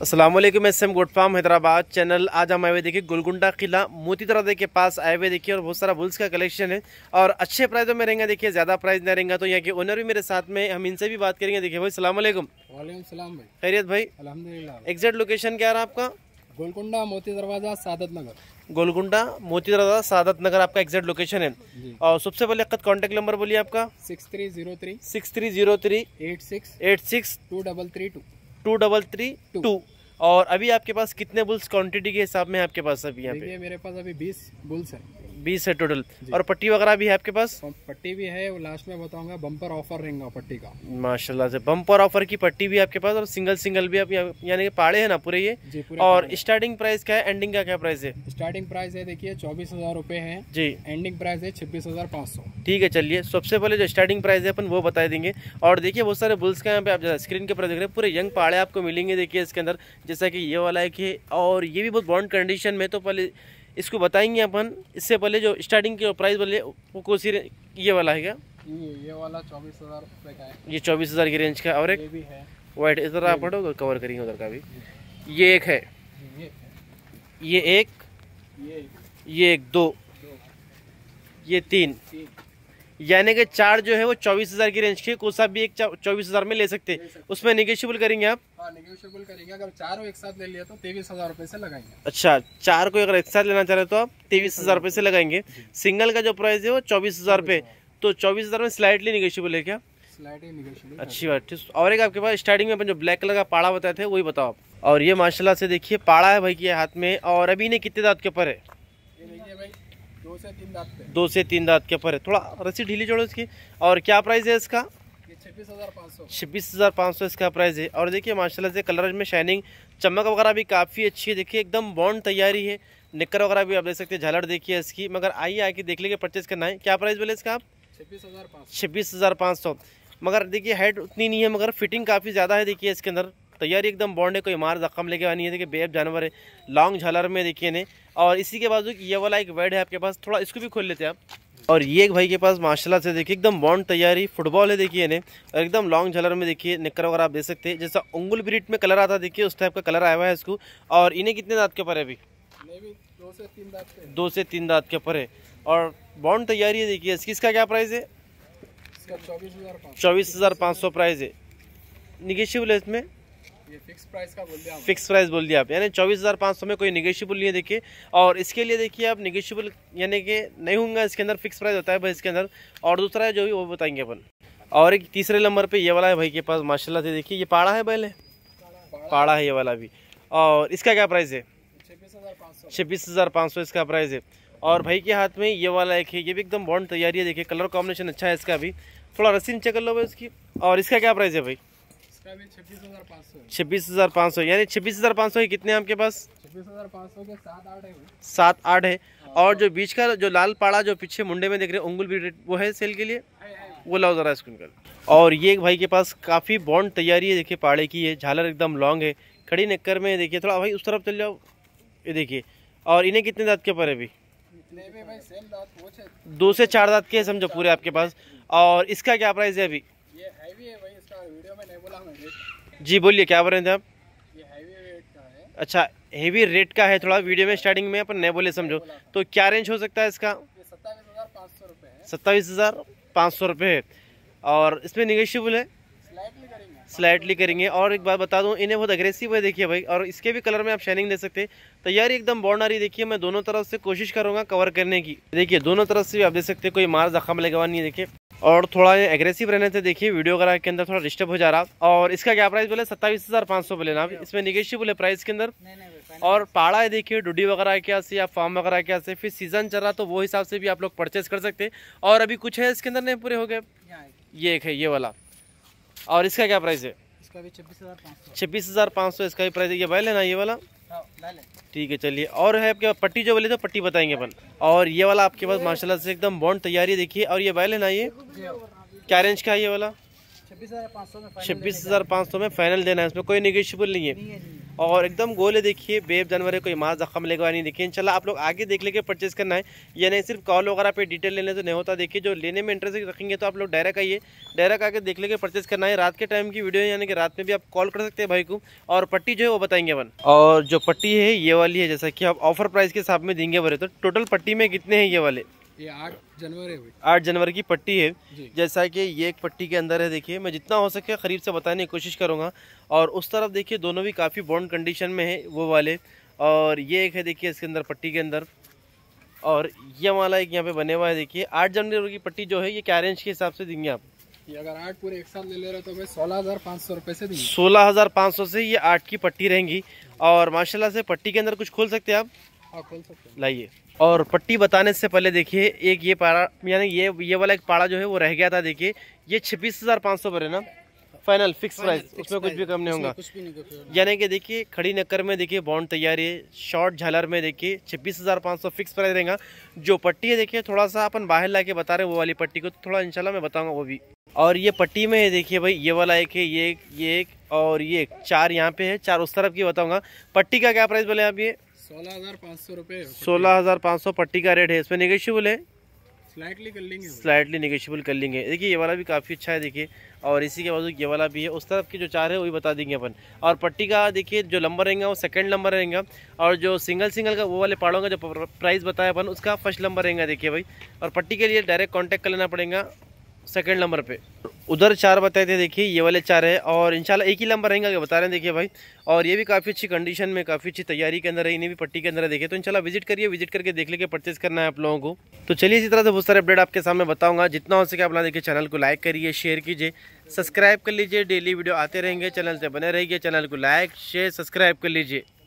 Aslam S M good farm Hyderabad channel आज हम आए हुए देखिए गुलगुंडा किला मोती दरवाजे के पास आए हुए देखिए और बहुत सारा बुल्स का कलेक्शन है और अच्छे प्राइजों में रहेंगे देखिए ज़्यादा प्राइस नहीं रहेंगे तो यहाँ के ओनर भी मेरे साथ में हम इनसे भी बात करेंगे देखिए भाई सलाम वाले भाई खैरियत भाई अलहमदिल्ला एग्जैक्ट लोकेशन क्या रहा आपका गोलकुंडा मोती दरवाज़ा सादत नगर गोलकुंडा मोती दरवाज़ा सादत नगर आपका एग्जैक्ट लोकेशन है और सबसे पहले खत नंबर बोलिए आपका six three zero three six three zero three eight six eight six two double three two two double three two और अभी आपके पास कितने बुल्स क्वांटिटी के हिसाब में आपके पास अभी यहाँ पे मेरे पास अभी बीस बुल्स है बीस है टोटल और पट्टी वगैरह भी है आपके पास हाँ, पट्टी भी है लास्ट में बताऊंगा बम्पर ऑफर रहेगा पट्टी का माशाल्लाह से बम्पर ऑफर की पट्टी भी आपके पास और सिंगल सिंगल भी आप यानी कि पाड़े है ना पूरे ये और स्टार्टिंग प्राइस क्या है एंडिंग का क्या प्राइस है स्टार्टिंग प्राइस है देखिए चौबीस हजार रूपए है जी एंडिंग प्राइस है छब्बीस हजार पाँच सौ ठीक है चलिए सबसे पहले जो स्टार्टिंग प्राइस है अपन वो बता देंगे और देखिए बहुत सारे बुल्स का यहाँ पे आप स्क्रीन के ऊपर देख रहे हैं पूरे यंग पाड़े आपको मिलेंगे देखिए इसके अंदर जैसा कि ये वाला है कि और ये भी बहुत बॉन्ड कंडीशन में तो पहले इसको बताएंगे अपन इससे पहले जो स्टार्टिंग के प्राइस बोले वो कौन सी ये वाला है क्या ये वाला चौबीस हज़ार ये चौबीस हज़ार की रेंज का और एक वाइट इधर आप हटो कवर करेंगे उधर का भी ये एक है ये एक ये एक दो ये तीन यानी कि चार जो है वो चौबीस हज़ार की रेंज की कुछ भी एक चौबीस हज़ार में ले सकते हैं उसमें निगेशियबल करेंगे आप हाँ, निगेशियबल करेंगे अगर चार एक साथ ले लिया तो तेईस हज़ार से लगाएंगे अच्छा चार को अगर एक साथ लेना चाह रहे तो आप तेईस हज़ार से लगाएंगे सिंगल का जो प्राइस है वो चौबीस हज़ार रुपये तो चौबीस हज़ार में स्लाइटली निगेशियबल है क्या अच्छी बात ठीक और एक आपके पास स्टार्टिंग में अपन जो ब्लैक कलर का पाड़ा बताए थे वही बताओ आप और ये माशाल्लाह से देखिए पाड़ा है भाई के हाथ में और अभी ने कितने दांत के ऊपर है दो से तीन दांत पे दो से तीन दांत के पर है थोड़ा रस्सी ढीली जोड़ो इसकी और क्या प्राइस है इसका छब्बीस हज़ार पाँच सौ छब्बीस हज़ार पाँच सौ इसका प्राइस है और देखिए माशाल्लाह से कलर में शाइनिंग चमक वगैरह भी काफ़ी अच्छी है देखिए एकदम बॉन्ड तैयारी है निक्कर वगैरह भी आप देख सकते हैं झालर देखिए इसकी मगर आइए आके देख लेंगे परचेज़ करना है क्या प्राइस बोले इसका आप छब्बीस हज़ार पाँच सौ मगर देखिए हेड उतनी नहीं है मगर फिटिंग काफ़ी ज़्यादा है देखिए इसके अंदर तैयारी तो एकदम बॉन्ड है कोई मार जख्म लेके आनी है देखिए बेब जानवर है लॉन्ग झालर में देखिए ने और इसी के बाद ये वाला एक वेड है आपके पास थोड़ा इसको भी खोल लेते हैं आप और ये एक भाई के पास माशाल्लाह से देखिए एकदम बॉन्ड तैयारी फुटबॉल है देखिए ने और एकदम लॉन्ग झलर में देखिए निकर वगैरह आप देख सकते हैं जैसा उंगुल ब्रिट में कलर आता देखिए उस टाइप का कलर आया हुआ है इसको और इन्हें कितने दांत के पर है अभी दो से तीन दांत के पर है और बॉन्ड तैयारी है देखिए इसकी इसका क्या प्राइस है चौबीस हज़ार पाँच सौ प्राइस है निगेशिव है इसमें फिक्स प्राइस बोल दिया आप यानी चौबीस हज़ार पाँच सौ में कोई निगेशियबल नहीं है देखिए और इसके लिए देखिए आप निगेशियबल यानी कि नहीं होंगे इसके अंदर फिक्स प्राइस होता है भाई इसके अंदर और दूसरा है जो भी वो बताएंगे अपन और एक तीसरे नंबर पे ये वाला है भाई के पास माशाल्लाह से देखिए ये पाड़ा है पहले पाड़ा है ये वाला भी और इसका क्या प्राइस है छब्बीस हज़ार पाँच सौ इसका प्राइस है और भाई के हाथ में ये वाला एक है ये भी एकदम बॉन्ड तैयारी है देखिए कलर कॉम्बिनेशन अच्छा है इसका भी थोड़ा रस्सी नीचे कर लो भाई इसकी और इसका क्या प्राइस है भाई छब्बीस हजार पाँच सौ हजार सौ यानी छब्बीस हजार पाँच सौ कितने आपके पास छब्बीस हजार पाँच सौ के सात आठ है सात आठ है हाँ। और जो बीच का जो लाल पाड़ा जो पीछे मुंडे में देख रहे उंगुल भी वो है सेल के लिए वो लाओ ज़रा स्क्रीन कर और ये एक भाई के पास काफ़ी बॉन्ड तैयारी है देखिए पाड़े की है झालर एकदम लॉन्ग है खड़ी नक्कर में देखिए थोड़ा भाई उस तरफ चल जाओ ये देखिए और इन्हें कितने दांत के पर है अभी दो से चार दांत के समझो पूरे आपके पास और इसका क्या प्राइस है अभी ये हैवी है भाई इसका वीडियो में नहीं बोला जी बोलिए क्या बोल रहे थे आप ये हैवी रेट का है अच्छा हेवी रेट का है थोड़ा वीडियो में स्टार्टिंग में अपन नहीं बोले समझो तो क्या रेंज हो सकता है इसका सत्ताईस हज़ार पाँच सौ रुपये हज़ार पाँच सौ है और इसमें निगेशिबल है स्लाइटली करेंगे और एक बात बता दूं इन्हें बहुत अग्रेसिव है देखिए भाई और इसके भी कलर में आप शाइनिंग दे सकते हैं तैयारी एकदम बॉन्ड आ रही देखिए मैं दोनों तरफ से कोशिश करूंगा कवर करने की देखिए दोनों तरफ से भी आप देख सकते हैं कोई मार जख्म लगवा नहीं देखिए और थोड़ा ये एग्रेसिव रहने से देखिए वीडियो वगैरह के अंदर थोड़ा डिस्टर्ब हो जा रहा और इसका क्या प्राइस बोले सत्ताईस हज़ार पाँच सौ बोले ना इसमें निगेशिव बोले प्राइस के अंदर और पाड़ा है देखिए डुडी वगैरह क्या से या फॉर्म वगैरह क्या से फिर सीज़न चल रहा तो वो हिसाब से भी आप लोग परचेज़ कर सकते और अभी कुछ है इसके अंदर नहीं पूरे हो गए ये एक है ये वाला और इसका क्या प्राइस है इसका भी छब्बीस हज़ार पाँच सौ छब्बीस हज़ार पाँच सौ इसका भी प्राइस ये भाई लेना ये वाला हाँ, ठीक है चलिए और है आपके पट्टी जो बोले तो पट्टी बताएंगे अपन और ये वाला आपके पास माशाला से एकदम बॉन्ड तैयारी देखिए और ये भाई लेना ये हाँ। क्या रेंज का है ये वाला छब्बीस हज़ार पाँच सौ में फाइनल देना है इसमें कोई निगेशियबल नहीं है और एकदम गोले देखिए बेब जानवर है कोई मास जख्म लेगा नहीं देखिए इंशाल्लाह आप लोग आगे देख लेके परचेज करना है या नहीं सिर्फ कॉल वगैरह पे डिटेल लेने तो नहीं होता देखिए जो लेने में इंटरेस्ट रखेंगे तो आप लोग डायरेक्ट आइए डायरेक्ट आके देख लेके परचेज करना है रात के टाइम की वीडियो यानी कि रात में भी आप कॉल कर सकते हैं भाई को और पट्टी जो है वो बताएंगे अपन और जो पट्टी है ये वाली है जैसा कि आप ऑफर प्राइस के हिसाब में देंगे बोले तो टोटल पट्टी में कितने हैं ये वाले ये आठ जनवरी आठ जनवरी की पट्टी है जैसा कि ये एक पट्टी के अंदर है देखिए मैं जितना हो सके करीब से बताने की कोशिश करूँगा और उस तरफ देखिए दोनों भी काफ़ी बॉन्ड कंडीशन में है वो वाले और ये एक है देखिए इसके अंदर पट्टी के अंदर और ये वाला एक यहाँ पे बने हुआ है देखिए आठ जनवरी की पट्टी जो है ये क्या रेंज के हिसाब से देंगे आप ये अगर आठ पूरे एक साथ ले ले रहे तो मैं सोलह हज़ार पाँच सौ रुपये से सोलह हज़ार पाँच सौ से ये आठ की पट्टी रहेंगी और माशाल्लाह से पट्टी के अंदर कुछ खोल सकते हैं आप लाइए और पट्टी बताने से पहले देखिए एक ये पारा यानी ये ये वाला एक पारा जो है वो रह गया था देखिए ये छब्बीस हज़ार पाँच सौ पर है ना फाइनल फिक्स प्राइस उसमें कुछ भी कम नहीं होगा यानी कि देखिए खड़ी नक्कर में देखिए बॉन्ड तैयारी है शॉर्ट झालर में देखिए छब्बीस हज़ार पाँच सौ फिक्स प्राइस रहेगा जो पट्टी है देखिए थोड़ा सा अपन बाहर ला के बता रहे वो वाली पट्टी को तो थोड़ा इनशाला मैं बताऊंगा वो भी और ये पट्टी में है देखिए भाई ये वाला एक है ये एक ये एक और ये एक चार यहाँ पे है चार उस तरफ की बताऊँगा पट्टी का क्या प्राइस बोले आप ये सोलह हजार पाँच सौ रुपये सोलह हजार पाँच सौ पट्टी का रेट है इसमें निगोशियबल है स्लाइटली कर लेंगे कर लेंगे देखिए ये वाला भी काफ़ी अच्छा है देखिए और इसी के बावजूद ये वाला भी है उस तरफ की जो चार है वही बता देंगे अपन और पट्टी का देखिए जो लंबर रहेगा वो सेकंड लंबर रहेगा और जो सिंगल सिंगल का वो वाले पहाड़ों का जो प्राइस बताया अपन उसका फर्स्ट लंबर रहेगा देखिए भाई और पट्टी के लिए डायरेक्ट कॉन्टैक्ट कर लेना पड़ेगा सेकंड नंबर पे उधर चार बताए थे देखिए ये वाले चार है और इंशाल्लाह एक ही नंबर रहेंगे बता रहे हैं देखिए भाई और ये भी काफ़ी अच्छी कंडीशन में काफ़ी अच्छी तैयारी के अंदर है इन्हें भी पट्टी के अंदर है देखिए तो इंशाल्लाह विजिट करिए विजिट करके देख लेके परचेज करना है आप लोगों को तो चलिए इसी तरह से बहुत सारे अपडेट आपके सामने बताऊँगा जितना हो सके अपना देखिए चैनल को लाइक करिए शेयर कीजिए सब्सक्राइब कर लीजिए डेली वीडियो आते रहेंगे चैनल से बने रहिए चैनल को लाइक शेयर सब्सक्राइब कर लीजिए